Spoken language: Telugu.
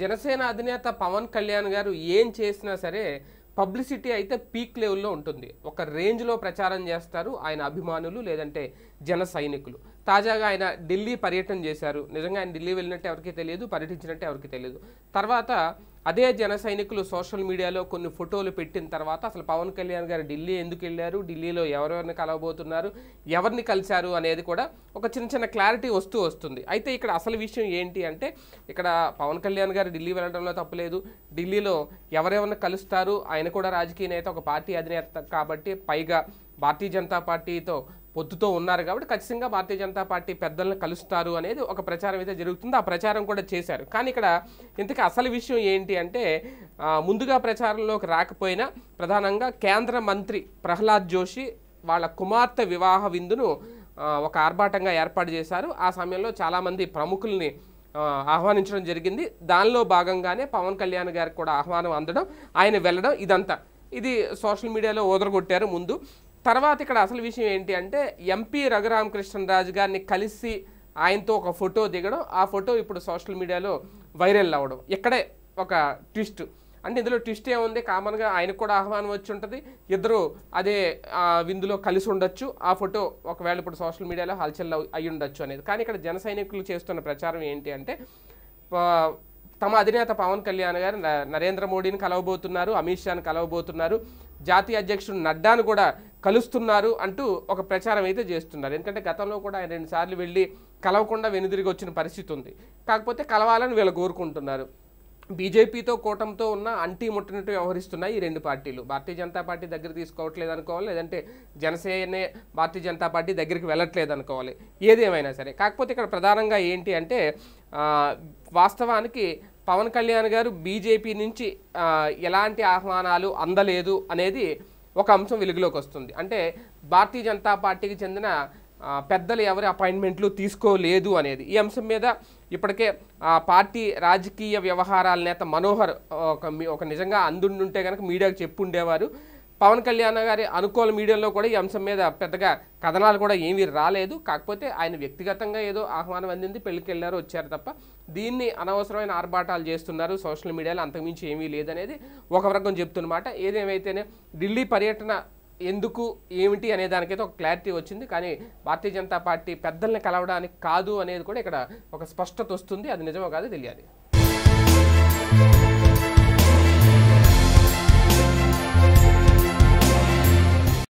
జనసేన అధినేత పవన్ కళ్యాణ్ గారు ఏం చేసినా సరే పబ్లిసిటీ అయితే పీక్ లెవెల్లో ఉంటుంది ఒక రేంజ్లో ప్రచారం చేస్తారు ఆయన అభిమానులు లేదంటే జన సైనికులు తాజాగా ఆయన ఢిల్లీ పర్యటన చేశారు నిజంగా ఆయన ఢిల్లీ వెళ్ళినట్టు ఎవరికీ తెలియదు పర్యటించినట్టు ఎవరికి తెలియదు తర్వాత అదే జన సైనికులు సోషల్ మీడియాలో కొన్ని ఫోటోలు పెట్టిన తర్వాత అసలు పవన్ కళ్యాణ్ గారు ఢిల్లీ ఎందుకు వెళ్ళారు ఢిల్లీలో ఎవరెవరిని కలవబోతున్నారు ఎవరిని కలిశారు అనేది కూడా ఒక చిన్న చిన్న క్లారిటీ వస్తూ వస్తుంది అయితే ఇక్కడ అసలు విషయం ఏంటి అంటే ఇక్కడ పవన్ కళ్యాణ్ గారు ఢిల్లీ వెళ్ళడంలో తప్పులేదు ఢిల్లీలో ఎవరెవరిని కలుస్తారు ఆయన కూడా రాజకీయ నేత ఒక పార్టీ అధినేత కాబట్టి పైగా భారతీయ జనతా పార్టీతో పొత్తుతో ఉన్నారు కాబట్టి ఖచ్చితంగా భారతీయ జనతా పార్టీ పెద్దలను కలుస్తారు అనేది ఒక ప్రచారం అయితే జరుగుతుంది ఆ ప్రచారం కూడా చేశారు కానీ ఇక్కడ ఇంతకీ అసలు విషయం ఏంటి అంటే ముందుగా ప్రచారంలోకి రాకపోయినా ప్రధానంగా కేంద్ర మంత్రి ప్రహ్లాద్ జోషి వాళ్ళ కుమార్తె వివాహ విందును ఒక ఆర్భాటంగా ఏర్పాటు చేశారు ఆ సమయంలో చాలామంది ప్రముఖుల్ని ఆహ్వానించడం జరిగింది దానిలో భాగంగానే పవన్ కళ్యాణ్ గారికి కూడా ఆహ్వానం అందడం ఆయన వెళ్ళడం ఇదంతా ఇది సోషల్ మీడియాలో ఓదరగొట్టారు ముందు తర్వాత ఇక్కడ అసలు విషయం ఏంటి అంటే ఎంపీ రఘురామకృష్ణరాజు గారిని కలిసి ఆయనతో ఒక ఫోటో దిగడం ఆ ఫోటో ఇప్పుడు సోషల్ మీడియాలో వైరల్ అవ్వడం ఇక్కడే ఒక ట్విస్ట్ అంటే ఇందులో ట్విస్ట్ ఏముంది కామన్గా ఆయనకు కూడా ఆహ్వానం వచ్చి ఉంటుంది ఇద్దరు అదే విందులో కలిసి ఉండొచ్చు ఆ ఫోటో ఒకవేళ ఇప్పుడు సోషల్ మీడియాలో హల్చల్ అయ్యి ఉండొచ్చు అనేది కానీ ఇక్కడ జన చేస్తున్న ప్రచారం ఏంటి అంటే తమ అధినేత పవన్ కళ్యాణ్ గారు నరేంద్ర మోడీని కలవబోతున్నారు అమిత్ షాను కలవబోతున్నారు జాతీయ అధ్యక్షుడు నడ్డాను కూడా కలుస్తున్నారు అంటూ ఒక ప్రచారం అయితే చేస్తున్నారు ఎందుకంటే గతంలో కూడా ఆయన రెండుసార్లు వెళ్ళి కలవకుండా వెనుదిరిగి వచ్చిన పరిస్థితి ఉంది కాకపోతే కలవాలని వీళ్ళు కోరుకుంటున్నారు బీజేపీతో కూటమితో ఉన్న అంటీ ముట్టినట్టు వ్యవహరిస్తున్నాయి ఈ రెండు పార్టీలు భారతీయ జనతా పార్టీ దగ్గర తీసుకోవట్లేదు అనుకోవాలి లేదంటే జనసేన భారతీయ జనతా పార్టీ దగ్గరికి వెళ్ళట్లేదు అనుకోవాలి ఏదేమైనా సరే కాకపోతే ఇక్కడ ప్రధానంగా ఏంటి అంటే వాస్తవానికి పవన్ కళ్యాణ్ గారు బీజేపీ నుంచి ఎలాంటి ఆహ్వానాలు అందలేదు అనేది ఒక అంశం వెలుగులోకి వస్తుంది అంటే భారతీయ జనతా పార్టీకి చెందిన పెద్దలు ఎవరి అపాయింట్మెంట్లు తీసుకోలేదు అనేది ఈ అంశం మీద ఇప్పటికే ఆ పార్టీ రాజకీయ వ్యవహారాల నేత మనోహర్ ఒక ఒక నిజంగా ఉంటే కనుక మీడియాకు చెప్పుండేవారు పవన్ కళ్యాణ్ గారి అనుకూల మీడియాలో కూడా ఈ అంశం మీద పెద్దగా కథనాలు కూడా ఏమీ రాలేదు కాకపోతే ఆయన వ్యక్తిగతంగా ఏదో ఆహ్వానం అందింది పెళ్లికి వెళ్ళారు వచ్చారు తప్ప దీన్ని అనవసరమైన ఆర్భాటాలు చేస్తున్నారు సోషల్ మీడియాలో అంతకుమించి ఏమీ లేదనేది ఒక వర్గం చెప్తున్నమాట ఏదేమైతేనే ఢిల్లీ పర్యటన ఎందుకు ఏమిటి అనే దానికైతే ఒక క్లారిటీ వచ్చింది కానీ భారతీయ జనతా పార్టీ పెద్దల్ని కలవడానికి కాదు అనేది కూడా ఇక్కడ ఒక స్పష్టత వస్తుంది అది నిజమో కాదు తెలియాలి